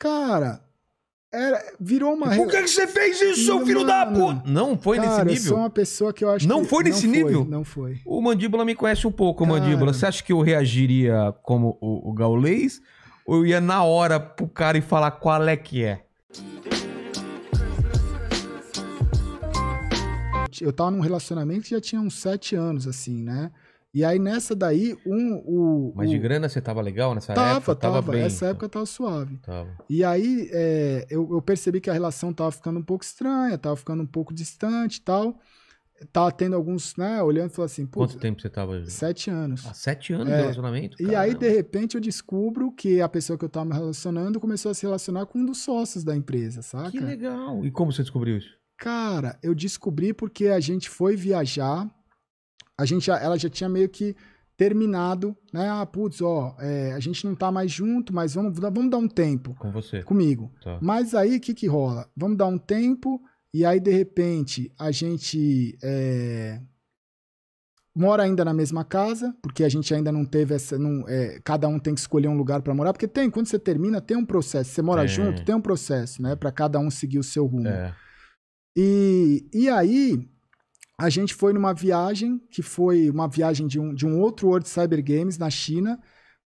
Cara, era, virou uma. Por que, que você fez isso, seu filho da puta? Não foi cara, nesse nível. Eu sou uma pessoa que eu acho Não que... foi nesse não nível? Foi, não foi. O Mandíbula me conhece um pouco, o Mandíbula. Você acha que eu reagiria como o, o Gaulês? Ou eu ia na hora pro cara e falar qual é que é? Eu tava num relacionamento que já tinha uns sete anos, assim, né? E aí nessa daí, um. O, Mas de o... grana você tava legal nessa tava, época? Tava, tava. Bem. Essa então. época tava suave. Tava. E aí é, eu, eu, percebi que a relação tava ficando um pouco estranha, tava ficando um pouco distante e tal. Tava tendo alguns, né, olhando e falando assim, Quanto tempo você tava? Sete anos. Ah, sete anos é, de relacionamento? Caramba. E aí, de repente, eu descubro que a pessoa que eu tava me relacionando começou a se relacionar com um dos sócios da empresa, saca? Que legal! E como você descobriu isso? Cara, eu descobri porque a gente foi viajar a gente já, ela já tinha meio que terminado, né? Ah, putz, ó, é, a gente não tá mais junto, mas vamos, vamos dar um tempo. Com você. Comigo. Tá. Mas aí, o que que rola? Vamos dar um tempo e aí, de repente, a gente é, mora ainda na mesma casa, porque a gente ainda não teve essa... Não, é, cada um tem que escolher um lugar para morar, porque tem, quando você termina, tem um processo. Você mora junto, tem um processo, né? para cada um seguir o seu rumo. É. E, e aí, a gente foi numa viagem, que foi uma viagem de um, de um outro World Cyber Games na China.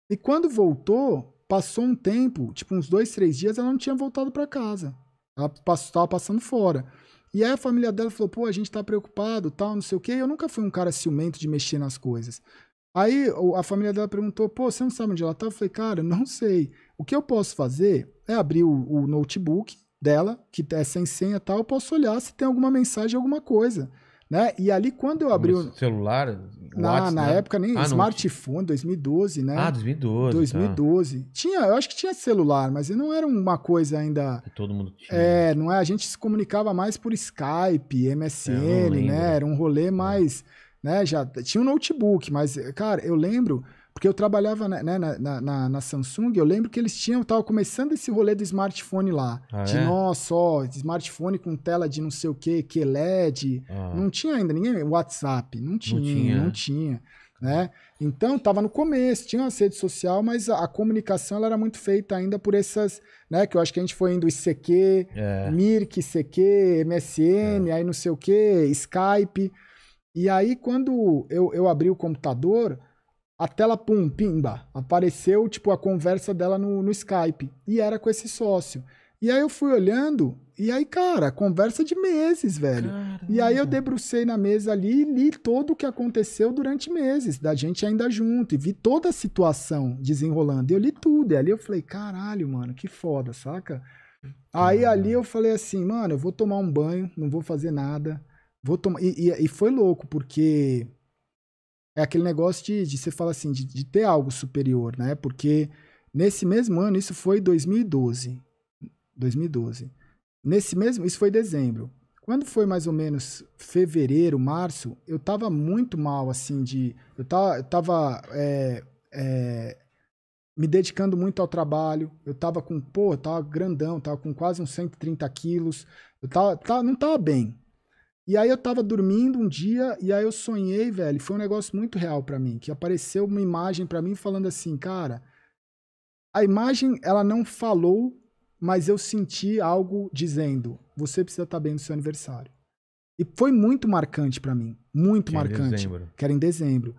E quando voltou, passou um tempo, tipo uns dois, três dias, ela não tinha voltado para casa. Ela estava passando fora. E aí a família dela falou, pô, a gente tá preocupado, tal, não sei o quê. eu nunca fui um cara ciumento de mexer nas coisas. Aí a família dela perguntou, pô, você não sabe onde ela tá? Eu falei, cara, não sei. O que eu posso fazer é abrir o, o notebook dela, que é sem senha e tal, eu posso olhar se tem alguma mensagem, alguma coisa. Né? E ali quando eu abri o celular, na, WhatsApp, na né? época nem ah, smartphone, não. 2012, né? Ah, 2012. 2012. Tá. Tinha, eu acho que tinha celular, mas não era uma coisa ainda. todo mundo tinha. É, não é, a gente se comunicava mais por Skype, MSN, é, né? Era um rolê é. mais, né, já tinha um notebook, mas cara, eu lembro porque eu trabalhava né, né na, na, na, Samsung, eu lembro que eles tinham, tava começando esse rolê do smartphone lá. Ah, de é? nossa, ó, smartphone com tela de não sei o que, que LED. Ah. Não tinha ainda ninguém, WhatsApp, não tinha, não tinha. É. Não tinha né? Então estava no começo, tinha uma rede social, mas a, a comunicação ela era muito feita ainda por essas, né? Que eu acho que a gente foi indo ICQ, é. Mirk, ICQ, MSN, é. aí não sei o que, Skype. E aí quando eu, eu abri o computador, a tela, pum, pimba, apareceu, tipo, a conversa dela no, no Skype. E era com esse sócio. E aí eu fui olhando, e aí, cara, conversa de meses, velho. Caramba. E aí eu debrucei na mesa ali e li todo o que aconteceu durante meses, da gente ainda junto, e vi toda a situação desenrolando. E eu li tudo, e ali eu falei, caralho, mano, que foda, saca? Aí ali eu falei assim, mano, eu vou tomar um banho, não vou fazer nada. Vou tomar. E, e, e foi louco, porque é aquele negócio de, de você fala assim, de, de, ter algo superior, né? Porque nesse mesmo ano, isso foi 2012. 2012. Nesse mesmo, isso foi dezembro. Quando foi mais ou menos fevereiro, março, eu tava muito mal, assim, de. Eu tava, eu tava é, é, me dedicando muito ao trabalho. Eu tava com, pô, eu tava grandão, tava com quase uns 130 quilos. Eu tava, tava, não tava bem. E aí eu tava dormindo um dia e aí eu sonhei, velho, foi um negócio muito real para mim, que apareceu uma imagem para mim falando assim, cara, a imagem ela não falou, mas eu senti algo dizendo, você precisa estar tá bem no seu aniversário. E foi muito marcante para mim, muito que marcante. Em que era em dezembro.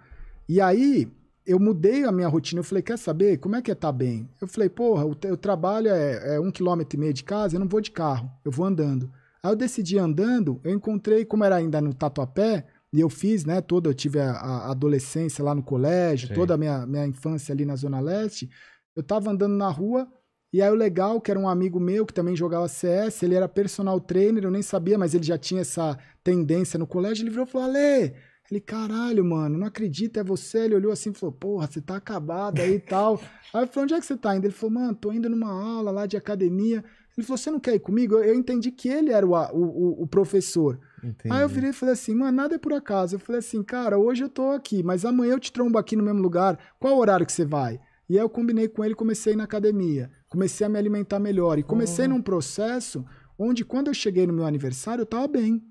E aí eu mudei a minha rotina, eu falei, quer saber, como é que é estar tá bem? Eu falei, porra, o, o trabalho é, é um quilômetro e meio de casa, eu não vou de carro, eu vou andando. Aí eu decidi andando, eu encontrei, como era ainda no Tatuapé, e eu fiz, né, toda, eu tive a, a adolescência lá no colégio, Sim. toda a minha, minha infância ali na Zona Leste, eu tava andando na rua, e aí o legal, que era um amigo meu que também jogava CS, ele era personal trainer, eu nem sabia, mas ele já tinha essa tendência no colégio, ele virou e falou, Ale, ele, caralho, mano, não acredito, é você. Ele olhou assim e falou, porra, você tá acabado aí e tal. Aí eu falei, onde é que você tá indo? Ele falou, mano, tô indo numa aula lá de academia. Ele falou: Você não quer ir comigo? Eu, entendi que ele era o, o, o professor. Entendi. Aí eu virei e falei assim: Mano, nada é por acaso. Eu falei assim: Cara, hoje eu tô aqui, mas amanhã eu te trombo aqui no mesmo lugar. Qual horário que você vai? E aí eu combinei com ele, comecei na academia, comecei a me alimentar melhor. E comecei oh. num processo onde, quando eu cheguei no meu aniversário, eu tava bem.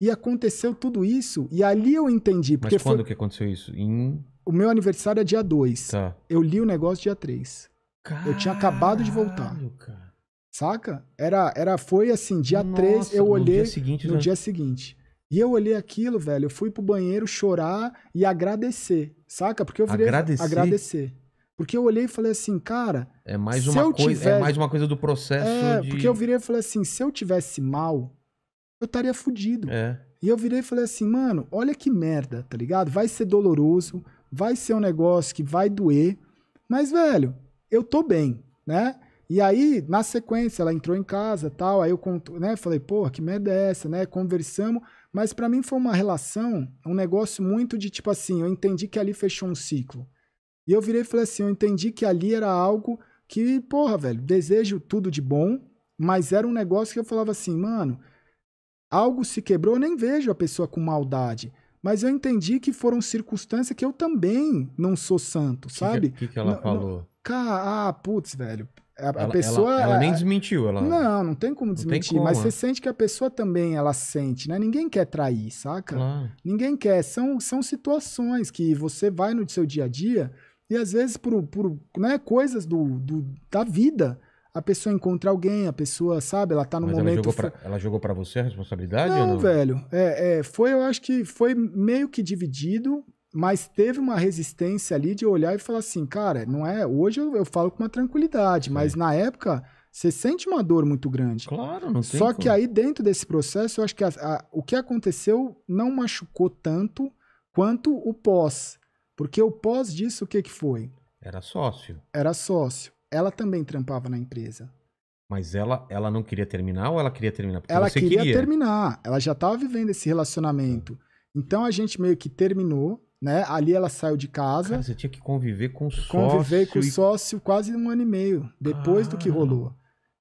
E aconteceu tudo isso, e ali eu entendi. Porque Mas quando foi... que aconteceu isso? Em... O meu aniversário é dia 2. Tá. Eu li o negócio dia 3. Eu tinha acabado de voltar. Cara. Saca? Era, era foi assim, dia Nossa, 3 eu olhei no dia seguinte, no já... Né? dia seguinte. E eu olhei aquilo, velho, eu fui pro banheiro chorar e agradecer, saca? Porque eu virei agradecer. agradecer. Porque eu olhei e falei assim, cara, é mais uma coisa, tivesse... é mais uma coisa do processo É, de... porque eu virei e falei assim, se eu tivesse mal, eu estaria fudido. É. E eu virei e falei assim, mano, olha que merda, tá ligado? Vai ser doloroso, vai ser um negócio que vai doer, mas velho, eu tô bem, né? E aí, na sequência, ela entrou em casa tal, aí eu conto, né, falei, porra, que merda é essa, né? Conversamos, mas para mim foi uma relação, um negócio muito de tipo assim, eu entendi que ali fechou um ciclo. E eu virei e falei assim, eu entendi que ali era algo que, porra, velho, desejo tudo de bom, mas era um negócio que eu falava assim, mano, algo se quebrou, eu nem vejo a pessoa com maldade. Mas eu entendi que foram circunstâncias que eu também não sou santo, é- sabe? O que, que, ela não, falou? Não, cara, ah, putz, velho. A, ela, a pessoa. Ela, ela, nem desmentiu, ela. Não, não tem como desmentir. Tem como, mas é. você sente que a pessoa também ela sente, né? Ninguém quer trair, saca? Claro. Ninguém quer. São, são situações que você vai no seu dia a dia e às vezes por, por né, coisas do, do, da vida. A pessoa encontra alguém, a pessoa, sabe, ela tá no mas momento. Ela jogou, para você a responsabilidade? Não, não? velho. É, é, foi, eu acho que foi meio que dividido mas teve uma resistência ali de olhar e falar assim, cara, não é. Hoje eu, eu falo com uma tranquilidade, mas é. na época você sente uma dor muito grande. Claro, não tem Só como. que aí dentro desse processo, eu acho que a, a, o que aconteceu não machucou tanto quanto o pós. Porque o pós disso, o que, que foi? Era sócio. Era sócio. Ela também trampava na empresa. Mas ela, ela não queria terminar ou ela queria terminar? Porque ela queria, queria, terminar. Ela já estava vivendo esse relacionamento. Tá. Então a gente meio que terminou né? Ali ela saiu de casa. Cara, você tinha que conviver com o sócio. Conviver com o sócio quase um ano e meio depois ah. do que rolou.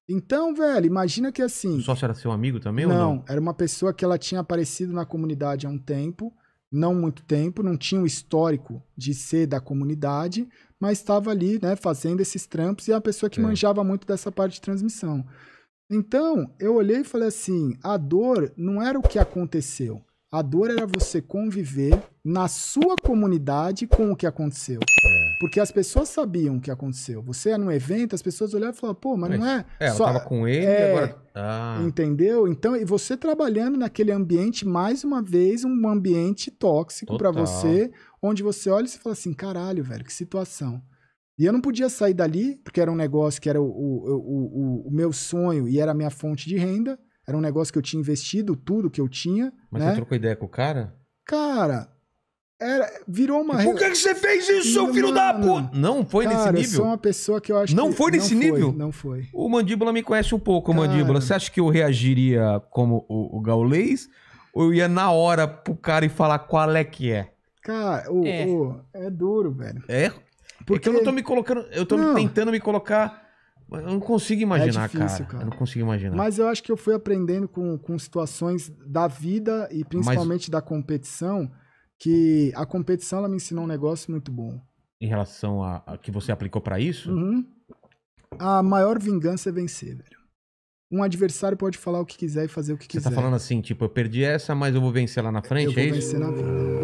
Então, velho, imagina que assim. O sócio era seu amigo também não, ou não? Era uma pessoa que ela tinha aparecido na comunidade há um tempo, não muito tempo, não tinha o um histórico de ser da comunidade, mas estava ali, né, fazendo esses trampos e é a pessoa que é. manjava muito dessa parte de transmissão. Então, eu olhei e falei assim: a dor não era o que aconteceu. A dor era você conviver na sua comunidade com o que aconteceu. É. Porque as pessoas sabiam o que aconteceu. Você era num evento, as pessoas olhavam e falavam, pô, mas, não é. É, só... ela tava com ele é... agora. Ah. Entendeu? Então, e você trabalhando naquele ambiente, mais uma vez, um ambiente tóxico para você, onde você olha e você fala assim: caralho, velho, que situação. E eu não podia sair dali, porque era um negócio que era o, o, o, o, o meu sonho e era a minha fonte de renda. Era um negócio que eu tinha investido, tudo que eu tinha. Mas né? você trocou ideia com o cara? Cara, era, virou uma. Por que, que você fez isso, seu filho da puta? Não foi cara, nesse nível. Eu sou uma pessoa que eu acho Não foi nesse não nível? Foi, não foi. O Mandíbula me conhece um pouco, o Mandíbula. Você acha que eu reagiria como o, o Gaulês? Ou eu ia na hora pro cara e falar qual é que é? Cara, o, é. O, é duro, velho. É? Porque é eu não tô me colocando. Eu tô não. tentando me colocar eu não consigo imaginar, é difícil, cara. cara. Eu não consigo imaginar. Mas eu acho que eu fui aprendendo com, com situações da vida e principalmente Mas... da competição, que a competição ela me ensinou um negócio muito bom. Em relação a, a que você aplicou para isso? Uhum. A maior vingança é vencer, velho. Um adversário pode falar o que quiser e fazer o que você tá quiser. Você tá falando assim, tipo, eu perdi essa, mas eu vou vencer lá na frente? Eu vou é vencer na frente.